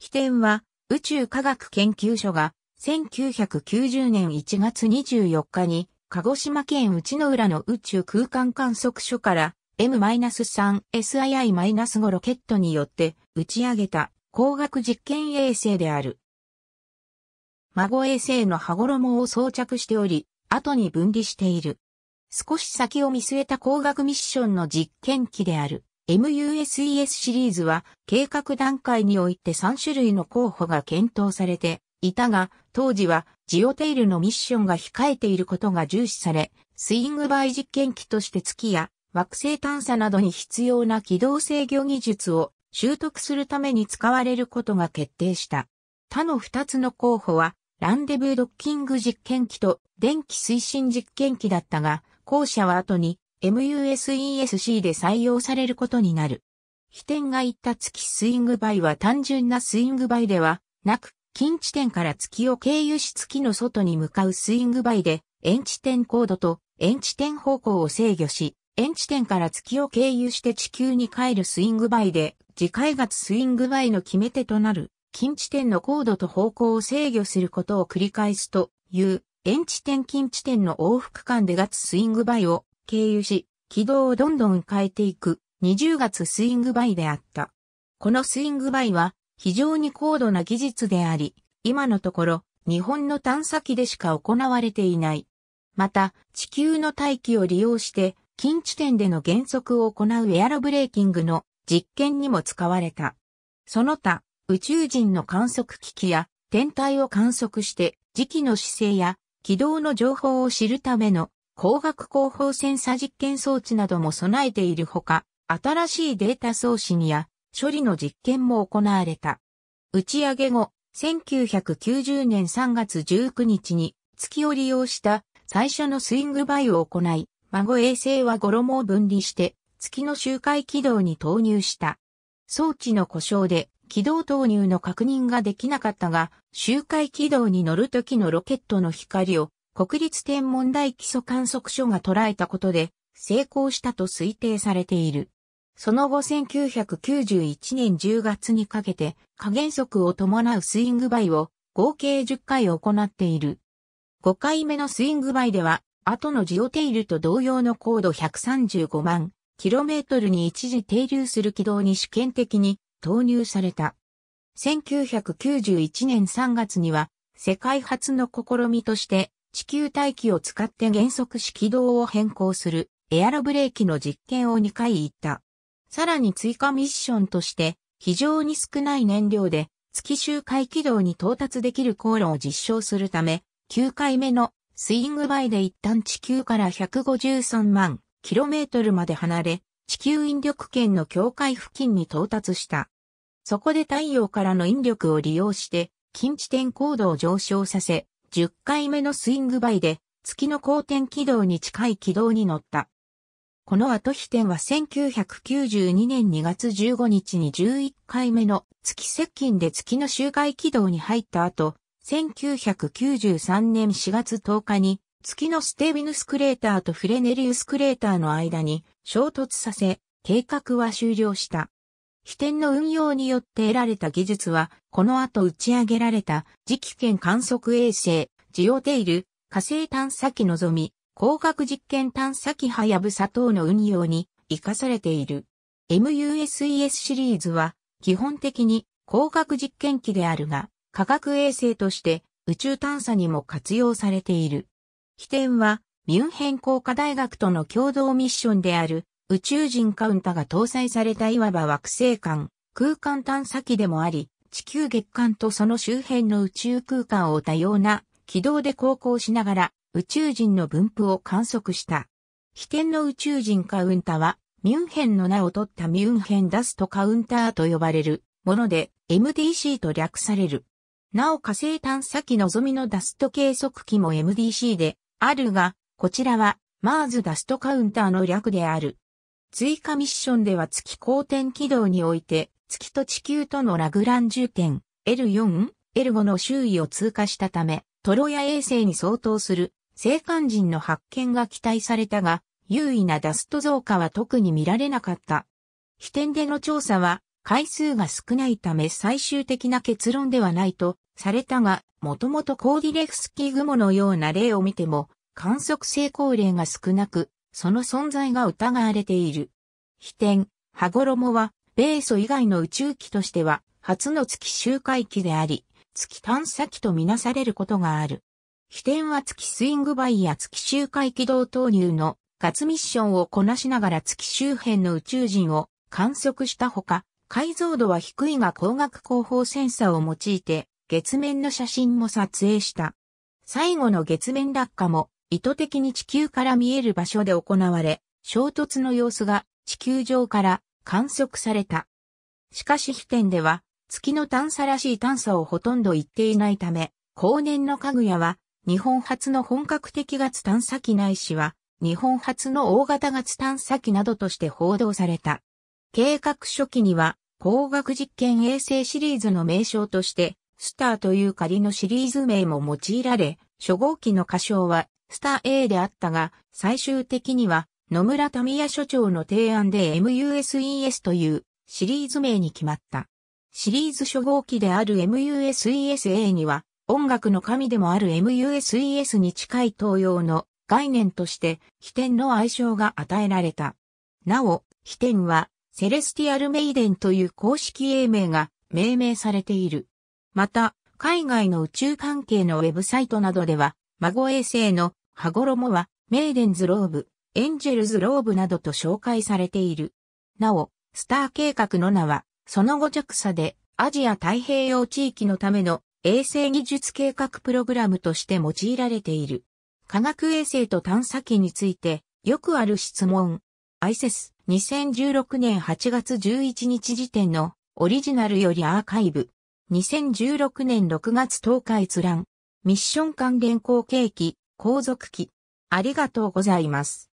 起点は宇宙科学研究所が1990年1月24日に鹿児島県内の浦の宇宙空間観測所から M-3SII-5 ロケットによって打ち上げた光学実験衛星である。孫衛星の羽衣を装着しており、後に分離している。少し先を見据えた光学ミッションの実験機である。MUSES シリーズは計画段階において3種類の候補が検討されていたが、当時はジオテイルのミッションが控えていることが重視され、スイングバイ実験機として月や惑星探査などに必要な機動制御技術を習得するために使われることが決定した。他の2つの候補は、ランデブードッキング実験機と電気推進実験機だったが、後者は後に MUSESC で採用されることになる。飛点が行った月スイングバイは単純なスイングバイではなく、近地点から月を経由し月の外に向かうスイングバイで、遠地点高度と遠地点方向を制御し、遠地点から月を経由して地球に帰るスイングバイで、次回月スイングバイの決め手となる、近地点の高度と方向を制御することを繰り返すという、遠地点近地点の往復間で月スイングバイを経由し、軌道をどんどん変えていく20月スイングバイであった。このスイングバイは非常に高度な技術であり、今のところ日本の探査機でしか行われていない。また、地球の大気を利用して近地点での減速を行うエアロブレーキングの実験にも使われた。その他、宇宙人の観測機器や天体を観測して時期の姿勢や軌道の情報を知るための光学広報センサ実験装置なども備えているほか、新しいデータ送信や処理の実験も行われた。打ち上げ後、1990年3月19日に月を利用した最初のスイングバイを行い、孫衛星はゴロモを分離して月の周回軌道に投入した。装置の故障で軌道投入の確認ができなかったが、周回軌道に乗る時のロケットの光を国立天文台基礎観測所が捉えたことで成功したと推定されている。その後1991年10月にかけて加減速を伴うスイングバイを合計10回行っている。5回目のスイングバイでは後のジオテイルと同様の高度135万 km に一時停留する軌道に試験的に投入された。1991年3月には世界初の試みとして地球大気を使って減速し軌道を変更するエアロブレーキの実験を2回行った。さらに追加ミッションとして、非常に少ない燃料で月周回軌道に到達できる航路を実証するため、9回目のスイングバイで一旦地球から153万キロメートルまで離れ、地球引力圏の境界付近に到達した。そこで太陽からの引力を利用して、近地点高度を上昇させ、10回目のスイングバイで、月の公転軌道に近い軌道に乗った。この後飛天は1992年2月15日に11回目の月接近で月の周回軌道に入った後、1993年4月10日に月のステビヌスクレーターとフレネリウスクレーターの間に衝突させ、計画は終了した。飛天の運用によって得られた技術は、この後打ち上げられた磁気圏観測衛星、ジオテイル、火星探査機のぞみ、光学実験探査機はやぶさ等の運用に活かされている。MUSES シリーズは、基本的に光学実験機であるが、科学衛星として宇宙探査にも活用されている。飛天は、ミュンヘン工科大学との共同ミッションである宇宙人カウンタが搭載されたいわば惑星間、空間探査機でもあり、地球月間とその周辺の宇宙空間を多様な軌道で航行しながら宇宙人の分布を観測した。飛天の宇宙人カウンタは、ミュンヘンの名を取ったミュンヘンダストカウンターと呼ばれるもので MDC と略される。なお火星探査機のぞみのダスト計測器も MDC であるが、こちらはマーズダストカウンターの略である。追加ミッションでは月公転軌道において、月と地球とのラグランジュ点 L4、L5 の周囲を通過したため、トロヤ衛星に相当する星間人の発見が期待されたが、優位なダスト増加は特に見られなかった。飛天での調査は回数が少ないため最終的な結論ではないとされたが、もともとコーディレフスキー雲のような例を見ても観測成功例が少なく、その存在が疑われている。飛天、羽衣は、米ソ以外の宇宙機としては、初の月周回機であり、月探査機とみなされることがある。飛天は月スイングバイや月周回軌道投入のガツミッションをこなしながら月周辺の宇宙人を観測したほか、解像度は低いが光学広報センサーを用いて月面の写真も撮影した。最後の月面落下も意図的に地球から見える場所で行われ、衝突の様子が地球上から観測された。しかし飛天では、月の探査らしい探査をほとんど言っていないため、後年の家具屋は、日本初の本格的月探査機ないしは、日本初の大型月探査機などとして報道された。計画初期には、工学実験衛星シリーズの名称として、スターという仮のシリーズ名も用いられ、初号機の歌唱はスター A であったが、最終的には野村民谷所長の提案で MUSES というシリーズ名に決まった。シリーズ初号機である MUSESA には、音楽の神でもある MUSES に近い東洋の概念として、飛天の愛称が与えられた。なお、飛天は、セレスティアルメイデンという公式英名が命名されている。また、海外の宇宙関係のウェブサイトなどでは、孫衛星の羽衣は、メイデンズローブ、エンジェルズローブなどと紹介されている。なお、スター計画の名は、その後着差でアジア太平洋地域のための衛星技術計画プログラムとして用いられている。科学衛星と探査機について、よくある質問。i イ e s 2016年8月11日時点のオリジナルよりアーカイブ。2016年6月10日閲覧。ミッション関連後継機皇族記。ありがとうございます。